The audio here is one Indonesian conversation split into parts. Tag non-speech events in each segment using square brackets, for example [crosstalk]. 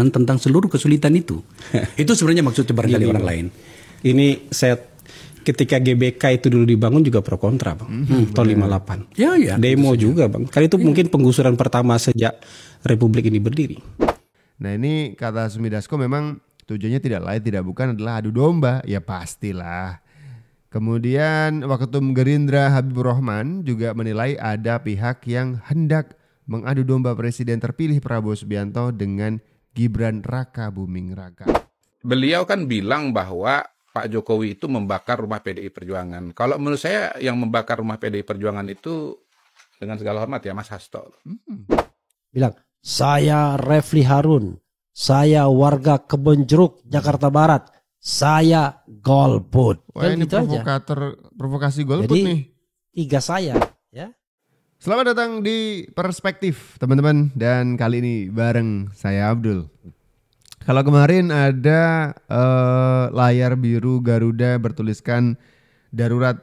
tentang seluruh kesulitan itu. [laughs] itu sebenarnya maksudnya barangkali iya, orang iya. lain. Ini saya ketika GBK itu dulu dibangun juga pro kontra bang hmm, hmm tahun 58 ya, ya, demo juga bang kali itu ya. mungkin penggusuran pertama sejak Republik ini berdiri nah ini kata Sumidasko memang tujuannya tidak lain tidak bukan adalah adu domba ya pastilah kemudian Waketum Gerindra Habibur Rahman juga menilai ada pihak yang hendak mengadu domba Presiden terpilih Prabowo Subianto dengan Gibran Raka Buming Raka. Beliau kan bilang bahwa Pak Jokowi itu membakar rumah PDI Perjuangan. Kalau menurut saya yang membakar rumah PDI Perjuangan itu dengan segala hormat ya Mas Hasto. Hmm. Bilang, saya Refli Harun, saya warga Kebon Jeruk, Jakarta Barat, saya golput. Wah kan ini gitu provokator, aja. provokasi golput Jadi, nih. Tiga saya. Selamat datang di Perspektif teman-teman dan kali ini bareng saya Abdul. Kalau kemarin ada uh, layar biru Garuda bertuliskan darurat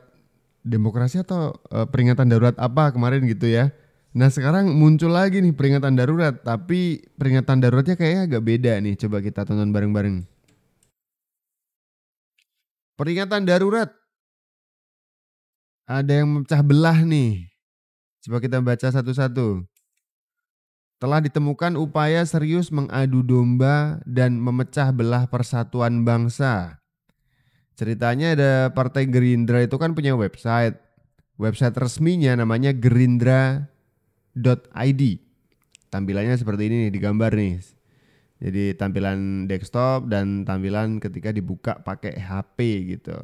demokrasi atau uh, peringatan darurat apa kemarin gitu ya. Nah sekarang muncul lagi nih peringatan darurat tapi peringatan daruratnya kayaknya agak beda nih. Coba kita tonton bareng-bareng. Peringatan darurat. Ada yang memecah belah nih Coba kita baca satu-satu. Telah ditemukan upaya serius mengadu domba dan memecah belah persatuan bangsa. Ceritanya ada Partai Gerindra itu kan punya website. Website resminya namanya gerindra.id. Tampilannya seperti ini nih, digambar nih. Jadi tampilan desktop dan tampilan ketika dibuka pakai HP gitu.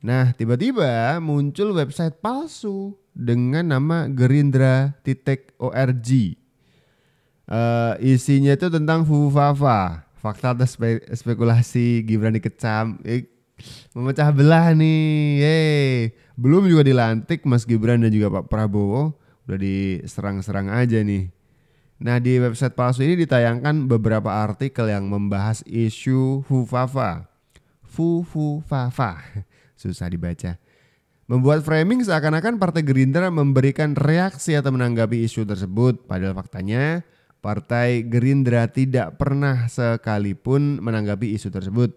Nah, tiba-tiba muncul website palsu dengan nama Gerindra titik org. Uh, eh, isinya itu tentang Fufafa, fakta atas spe spekulasi Gibran dikecam, eh, memecah belah nih. Yeay. Belum juga dilantik Mas Gibran dan juga Pak Prabowo udah diserang-serang aja nih. Nah di website palsu ini ditayangkan beberapa artikel yang membahas isu Fufafa. Fufufafa. [laughs] Susah dibaca membuat framing seakan-akan Partai Gerindra memberikan reaksi atau menanggapi isu tersebut. Padahal faktanya Partai Gerindra tidak pernah sekalipun menanggapi isu tersebut.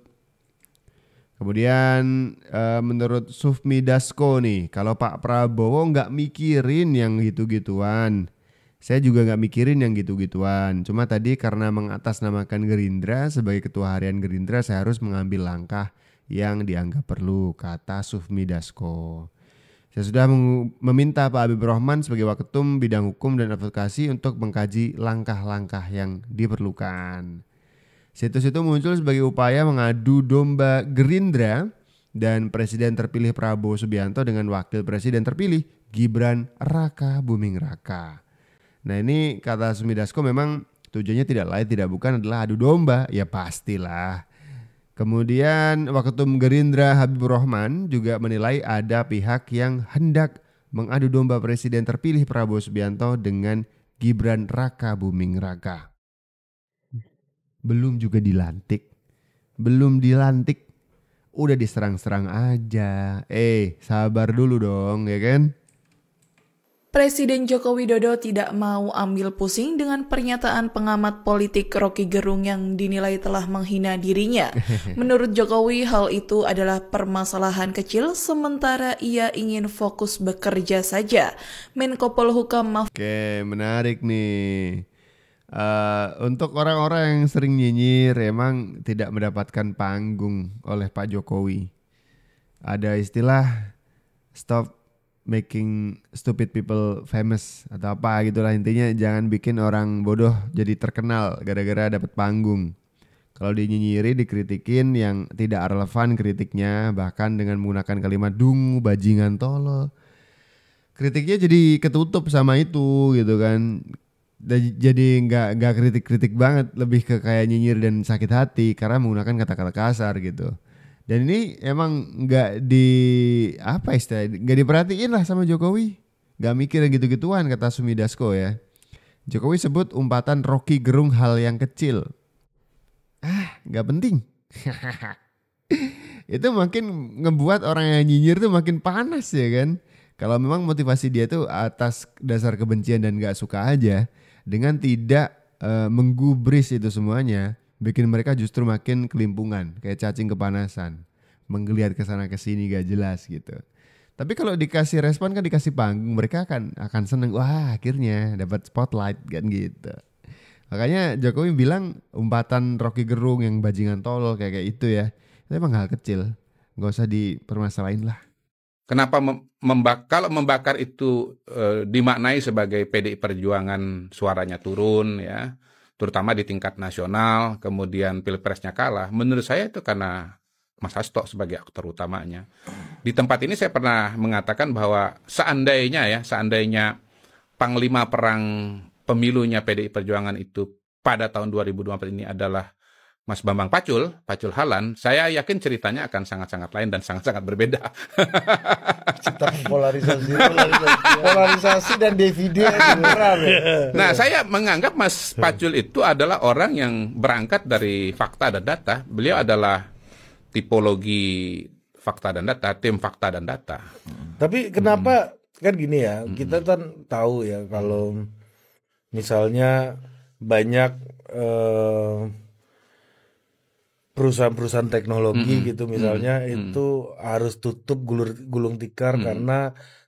Kemudian eh, menurut Sufmi Dasko nih, kalau Pak Prabowo nggak mikirin yang gitu-gituan. Saya juga nggak mikirin yang gitu-gituan. Cuma tadi karena mengatasnamakan Gerindra sebagai ketua harian Gerindra, saya harus mengambil langkah yang dianggap perlu, kata Sufmi Dasko. Saya sudah meminta Pak Habib Rohman sebagai waketum bidang hukum dan advokasi untuk mengkaji langkah-langkah yang diperlukan. Situs itu muncul sebagai upaya mengadu domba Gerindra dan Presiden terpilih Prabowo Subianto dengan Wakil Presiden terpilih Gibran Raka Buming Raka. Nah ini kata Sumidasko memang tujuannya tidak lain tidak bukan adalah adu domba. Ya pastilah Kemudian Waketum Gerindra Habibur Rahman juga menilai ada pihak yang hendak mengadu domba Presiden terpilih Prabowo Subianto dengan Gibran Raka Buming Raka. Belum juga dilantik. Belum dilantik. Udah diserang-serang aja. Eh sabar dulu dong ya kan. Presiden Joko Widodo tidak mau ambil pusing dengan pernyataan pengamat politik Rocky Gerung yang dinilai telah menghina dirinya. [laughs] Menurut Jokowi, hal itu adalah permasalahan kecil sementara ia ingin fokus bekerja saja. Menko Polhukam Oke, menarik nih. Uh, untuk orang-orang yang sering nyinyir emang tidak mendapatkan panggung oleh Pak Jokowi. Ada istilah stop making stupid people famous atau apa gitulah intinya jangan bikin orang bodoh jadi terkenal gara-gara dapat panggung. Kalau dinyinyiri dikritikin yang tidak relevan kritiknya bahkan dengan menggunakan kalimat dungu bajingan tolol. Kritiknya jadi ketutup sama itu gitu kan. Jadi nggak nggak kritik-kritik banget lebih ke kayak nyinyir dan sakit hati karena menggunakan kata-kata kasar gitu dan ini emang nggak di apa istilah nggak diperhatiin lah sama Jokowi. Gak mikir gitu-gituan kata Sumidasko ya. Jokowi sebut umpatan Rocky Gerung hal yang kecil. Ah, nggak penting. [laughs] itu makin ngebuat orang yang nyinyir tuh makin panas ya kan. Kalau memang motivasi dia tuh atas dasar kebencian dan gak suka aja, dengan tidak e, menggubris itu semuanya, bikin mereka justru makin kelimpungan, kayak cacing kepanasan, menggeliat ke sana ke sini gak jelas gitu. Tapi kalau dikasih respon kan dikasih panggung, mereka akan akan seneng. Wah, akhirnya dapat spotlight kan gitu. Makanya Jokowi bilang umpatan Rocky Gerung yang bajingan tolol kayak kayak itu ya. Itu emang hal kecil, nggak usah dipermasalahin lah. Kenapa mem membak kalau membakar itu e, dimaknai sebagai PDI Perjuangan suaranya turun ya, terutama di tingkat nasional, kemudian pilpresnya kalah, menurut saya itu karena Mas Hasto sebagai aktor utamanya. Di tempat ini saya pernah mengatakan bahwa seandainya ya, seandainya panglima perang pemilunya PDI Perjuangan itu pada tahun 2024 ini adalah Mas Bambang Pacul, Pacul Halan, saya yakin ceritanya akan sangat-sangat lain dan sangat-sangat berbeda. [laughs] Cita polarisasi, [laughs] polarisasi, polarisasi dan dividen. Ya. nah, saya menganggap Mas Pacul itu adalah orang yang berangkat dari fakta dan data. Beliau adalah tipologi fakta dan data, tim fakta dan data. Tapi kenapa hmm. kan gini ya, hmm. kita kan tahu ya kalau misalnya banyak eh, perusahaan-perusahaan teknologi mm -hmm. gitu misalnya mm -hmm. itu harus tutup gulur, gulung tikar mm -hmm. karena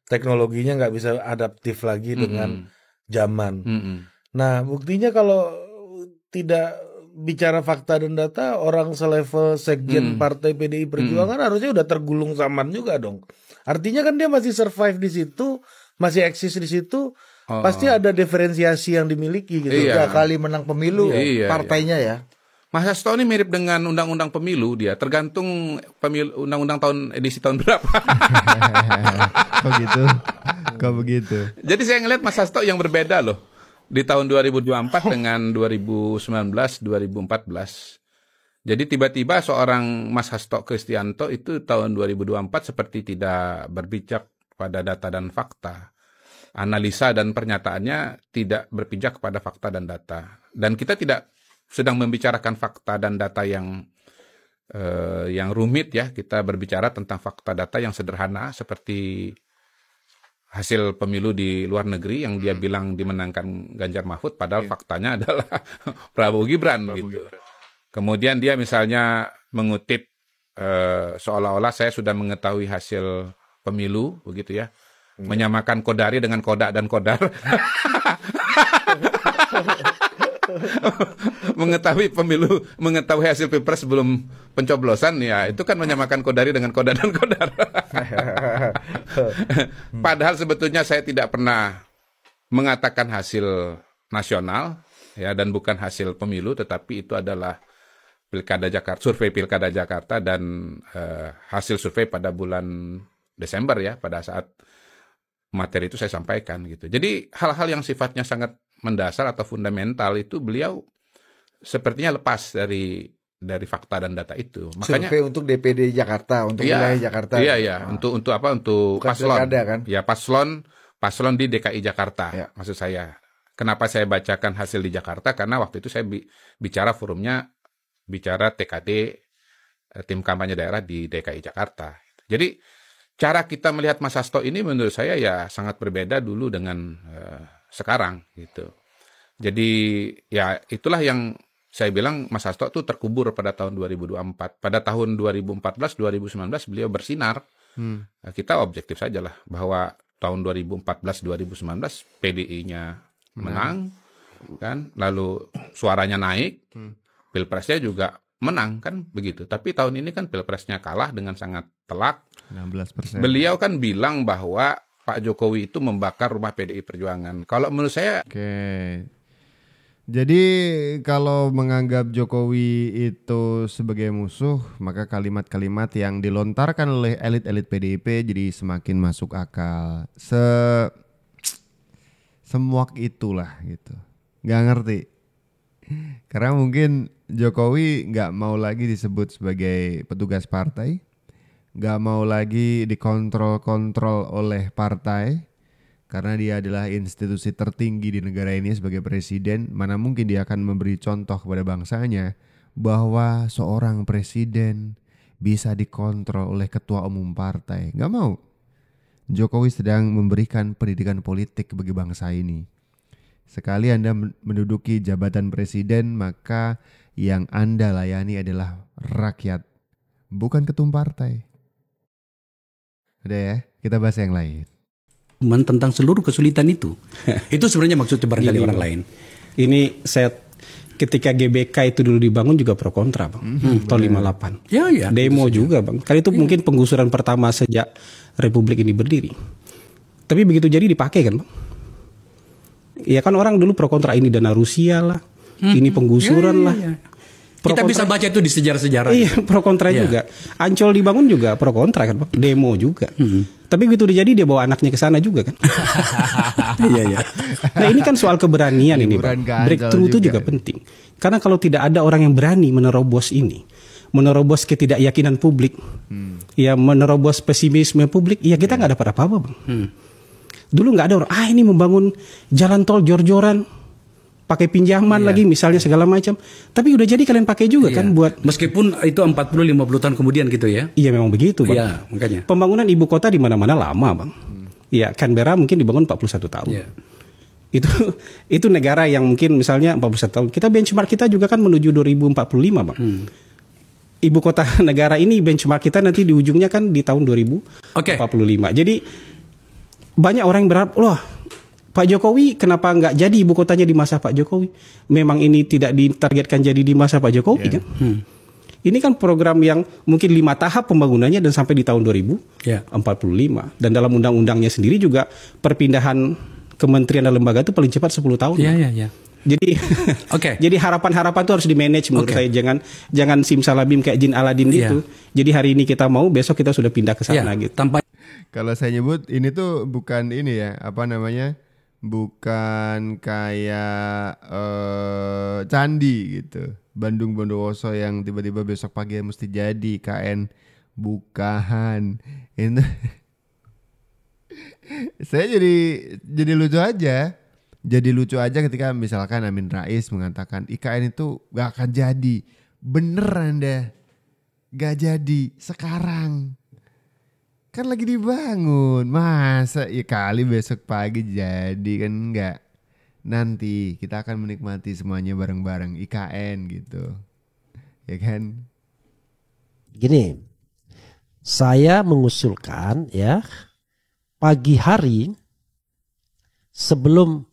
teknologinya nggak bisa adaptif lagi mm -hmm. dengan zaman. Mm -hmm. Nah buktinya kalau tidak bicara fakta dan data orang selevel sekjen mm -hmm. partai PDI mm. Perjuangan mm -hmm. harusnya udah tergulung zaman juga dong. Artinya kan dia masih survive di situ, masih eksis di situ. Oh. Pasti ada diferensiasi yang dimiliki gitu. Iya. Tiga kali menang pemilu iya, iya, iya. partainya iya. ya Mas Hasto ini mirip dengan undang-undang pemilu dia, tergantung pemilu undang-undang tahun edisi tahun berapa. [laughs] Kok gitu? Kok begitu? Jadi saya ngeliat Mas Hasto yang berbeda loh di tahun 2024 dengan 2019 2014. Jadi tiba-tiba seorang Mas Hasto Kristianto itu tahun 2024 seperti tidak berpijak pada data dan fakta. Analisa dan pernyataannya tidak berpijak kepada fakta dan data. Dan kita tidak sedang membicarakan fakta dan data yang eh, yang rumit ya. Kita berbicara tentang fakta data yang sederhana seperti hasil pemilu di luar negeri yang dia hmm. bilang dimenangkan Ganjar Mahfud padahal yeah. faktanya adalah [laughs] Prabowo Gibran Prabowo gitu. Gibran. Kemudian dia misalnya mengutip eh, seolah-olah saya sudah mengetahui hasil pemilu begitu ya. Hmm. Menyamakan Kodari dengan Kodak dan Kodar. [laughs] [laughs] mengetahui pemilu, mengetahui hasil pilpres sebelum pencoblosan, ya itu kan menyamakan kodari dengan koda dan kodar. Hmm. Padahal sebetulnya saya tidak pernah mengatakan hasil nasional, ya dan bukan hasil pemilu, tetapi itu adalah pilkada Jakarta, survei pilkada Jakarta dan eh, hasil survei pada bulan Desember ya, pada saat materi itu saya sampaikan gitu. Jadi hal-hal yang sifatnya sangat mendasar atau fundamental itu beliau sepertinya lepas dari dari fakta dan data itu. Makanya survei untuk DPD Jakarta, untuk iya, wilayah Jakarta. Iya, iya, nah. untuk untuk apa? Untuk Bukan paslon. Ada, kan? Ya, paslon paslon di DKI Jakarta. Ya. Maksud saya. Kenapa saya bacakan hasil di Jakarta? Karena waktu itu saya bi bicara forumnya bicara TKD eh, tim kampanye daerah di DKI Jakarta. Jadi cara kita melihat Mas Hasto ini menurut saya ya sangat berbeda dulu dengan uh, sekarang gitu. Jadi ya itulah yang saya bilang Mas Hasto tuh terkubur pada tahun 2024. Pada tahun 2014 2019 beliau bersinar. Hmm. Nah, kita objektif sajalah bahwa tahun 2014 2019 PDI-nya menang kan, lalu suaranya naik. Hmm. Pilpresnya juga menang kan begitu. Tapi tahun ini kan Pilpresnya kalah dengan sangat telak. 16%. Beliau kan bilang bahwa Pak Jokowi itu membakar rumah PDI Perjuangan. Kalau menurut saya Oke. Jadi kalau menganggap Jokowi itu sebagai musuh, maka kalimat-kalimat yang dilontarkan oleh elit-elit PDIP jadi semakin masuk akal. Se semuak itulah gitu. Gak ngerti. Karena mungkin Jokowi nggak mau lagi disebut sebagai petugas partai gak mau lagi dikontrol-kontrol oleh partai karena dia adalah institusi tertinggi di negara ini sebagai presiden, mana mungkin dia akan memberi contoh kepada bangsanya bahwa seorang presiden bisa dikontrol oleh ketua umum partai. Gak mau. Jokowi sedang memberikan pendidikan politik bagi bangsa ini. Sekali Anda menduduki jabatan presiden, maka yang Anda layani adalah rakyat, bukan ketum partai. Udah ya, kita bahas yang lain. Cuman tentang seluruh kesulitan itu. [laughs] itu sebenarnya maksudnya barangkali orang lain. Ini saya ketika GBK itu dulu dibangun juga pro kontra bang mhm. hmm, tahun 58 ya, ya, demo juga bang kali itu ya. mungkin penggusuran pertama sejak Republik ini berdiri tapi begitu jadi dipakai kan bang ya kan orang dulu pro kontra ini dana Rusia lah hmm, ini penggusuran ya, ya, ya. lah ya pro kita kontra. bisa baca itu di sejarah-sejarah. Iya, gitu. pro kontra yeah. juga. Ancol dibangun juga pro kontra kan, Pak. Demo juga. Hmm. Tapi begitu jadi dia bawa anaknya ke sana juga kan. [laughs] iya, iya. Nah, ini kan soal keberanian ini, Pak. Breakthrough itu juga ya. penting. Karena kalau tidak ada orang yang berani menerobos ini, menerobos ketidakyakinan publik, hmm. ya menerobos pesimisme publik, ya kita iya. nggak yeah. dapat apa-apa, Bang. Hmm. Dulu nggak ada orang, ah ini membangun jalan tol jor-joran, pakai pinjaman iya. lagi misalnya segala macam. Tapi udah jadi kalian pakai juga kan iya. kan buat meskipun itu 40 50 tahun kemudian gitu ya. Iya memang begitu, Bang. Iya, makanya. Pembangunan ibu kota di mana-mana lama, Bang. Hmm. Iya, hmm. Canberra mungkin dibangun 41 tahun. Iya. Itu [laughs] itu negara yang mungkin misalnya 41 tahun. Kita benchmark kita juga kan menuju 2045, Bang. Hmm. Ibu kota [laughs] negara ini benchmark kita nanti di ujungnya kan di tahun 2045. Okay. Jadi banyak orang yang berharap, loh Pak Jokowi kenapa nggak jadi ibu kotanya di masa Pak Jokowi? Memang ini tidak ditargetkan jadi di masa Pak Jokowi yeah. kan? Hmm. Ini kan program yang mungkin lima tahap pembangunannya dan sampai di tahun 2045 ya. yeah. dan dalam undang-undangnya sendiri juga perpindahan kementerian dan lembaga itu paling cepat 10 tahun. Iya, iya, iya. Jadi [laughs] okay. jadi harapan-harapan itu harus manage menurut okay. saya jangan jangan simsalabim kayak jin Aladin yeah. itu. Jadi hari ini kita mau besok kita sudah pindah ke ya, sana yeah. gitu. Tanpa kalau saya nyebut ini tuh bukan ini ya, apa namanya? bukan kayak uh, candi gitu. Bandung Bondowoso yang tiba-tiba besok pagi mesti jadi KN bukan itu [laughs] saya jadi jadi lucu aja jadi lucu aja ketika misalkan Amin Rais mengatakan IKN itu gak akan jadi beneran deh, gak jadi sekarang Kan lagi dibangun. Masa ya kali besok pagi jadi kan enggak. Nanti kita akan menikmati semuanya bareng-bareng IKN gitu. Ya kan? Gini. Saya mengusulkan ya pagi hari sebelum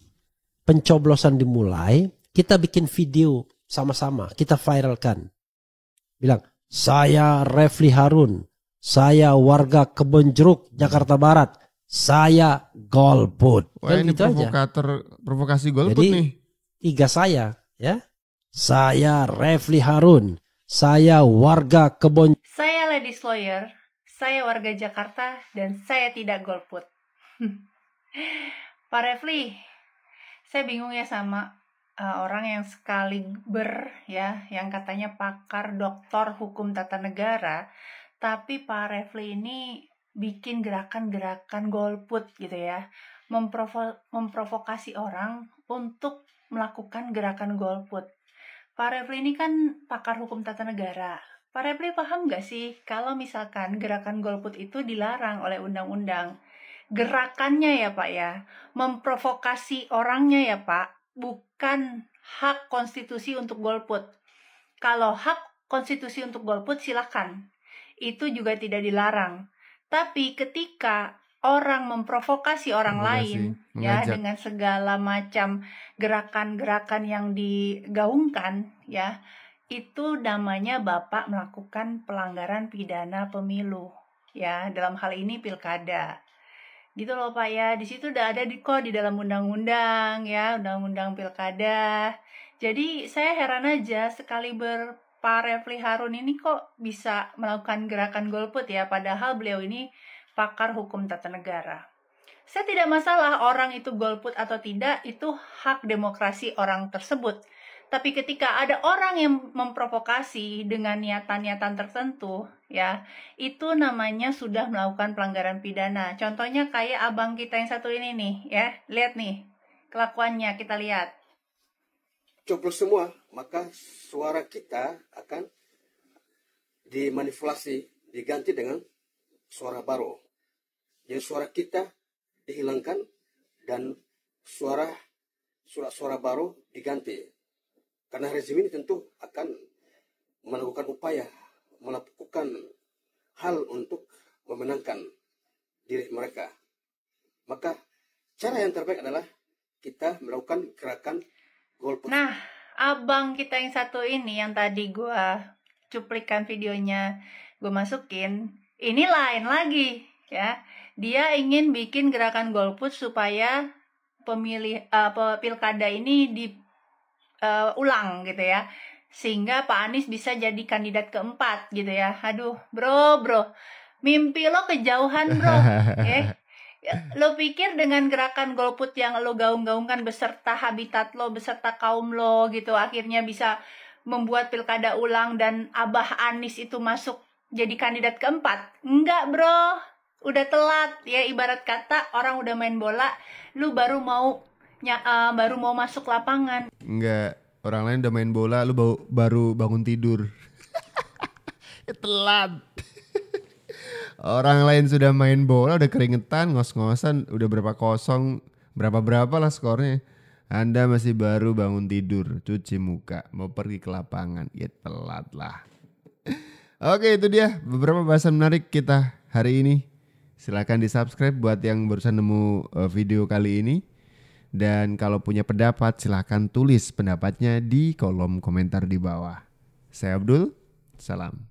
pencoblosan dimulai, kita bikin video sama-sama, kita viralkan. Bilang, saya Refli Harun saya warga Kebon Jeruk, Jakarta Barat. Saya golput. Wah, ini provokator, aja. provokasi golput Jadi, nih. Tiga saya, ya. Saya Refli Harun. Saya warga Kebon. Saya Ladies Lawyer. Saya warga Jakarta dan saya tidak golput. [laughs] Pak Refli, saya bingung ya sama uh, orang yang sekali ber ya, yang katanya pakar doktor hukum tata negara, tapi Pak Refli ini bikin gerakan-gerakan golput gitu ya memprovo memprovokasi orang untuk melakukan gerakan golput Pak Refli ini kan pakar hukum tata negara Pak Refli paham nggak sih kalau misalkan gerakan golput itu dilarang oleh undang-undang gerakannya ya Pak ya memprovokasi orangnya ya Pak bukan hak konstitusi untuk golput kalau hak konstitusi untuk golput silakan itu juga tidak dilarang. Tapi ketika orang memprovokasi orang lain ya dengan segala macam gerakan-gerakan yang digaungkan ya, itu namanya Bapak melakukan pelanggaran pidana pemilu ya, dalam hal ini pilkada gitu loh pak ya di situ udah ada di kok di dalam undang-undang ya undang-undang pilkada jadi saya heran aja sekali ber Pak Refli Harun ini kok bisa melakukan gerakan golput ya, padahal beliau ini pakar hukum tata negara. Saya tidak masalah orang itu golput atau tidak, itu hak demokrasi orang tersebut. Tapi ketika ada orang yang memprovokasi dengan niatan-niatan tertentu, ya, itu namanya sudah melakukan pelanggaran pidana. Contohnya kayak abang kita yang satu ini nih, ya. Lihat nih, kelakuannya kita lihat coblos semua, maka suara kita akan dimanipulasi, diganti dengan suara baru. Jadi suara kita dihilangkan dan suara suara-suara baru diganti. Karena rezim ini tentu akan melakukan upaya, melakukan hal untuk memenangkan diri mereka. Maka cara yang terbaik adalah kita melakukan gerakan golput. Nah, abang kita yang satu ini yang tadi gue cuplikan videonya gue masukin, ini lain lagi ya. Dia ingin bikin gerakan golput supaya pemilih uh, pilkada ini di uh, ulang gitu ya sehingga Pak Anies bisa jadi kandidat keempat gitu ya. Aduh, bro, bro, mimpi lo kejauhan bro, oke? [laughs] Eh, lo pikir dengan gerakan golput yang lo gaung-gaungkan beserta habitat lo, beserta kaum lo gitu akhirnya bisa membuat pilkada ulang dan Abah Anis itu masuk jadi kandidat keempat? Enggak, Bro. Udah telat ya ibarat kata orang udah main bola, lu baru mau ya, uh, baru mau masuk lapangan. Enggak, orang lain udah main bola, lu baru baru bangun tidur. [laughs] Ya, telat orang lain sudah main bola udah keringetan ngos-ngosan udah berapa kosong berapa berapa lah skornya anda masih baru bangun tidur cuci muka mau pergi ke lapangan ya telat lah [laughs] oke itu dia beberapa bahasan menarik kita hari ini silahkan di subscribe buat yang barusan nemu eh, video kali ini dan kalau punya pendapat silahkan tulis pendapatnya di kolom komentar di bawah saya Abdul salam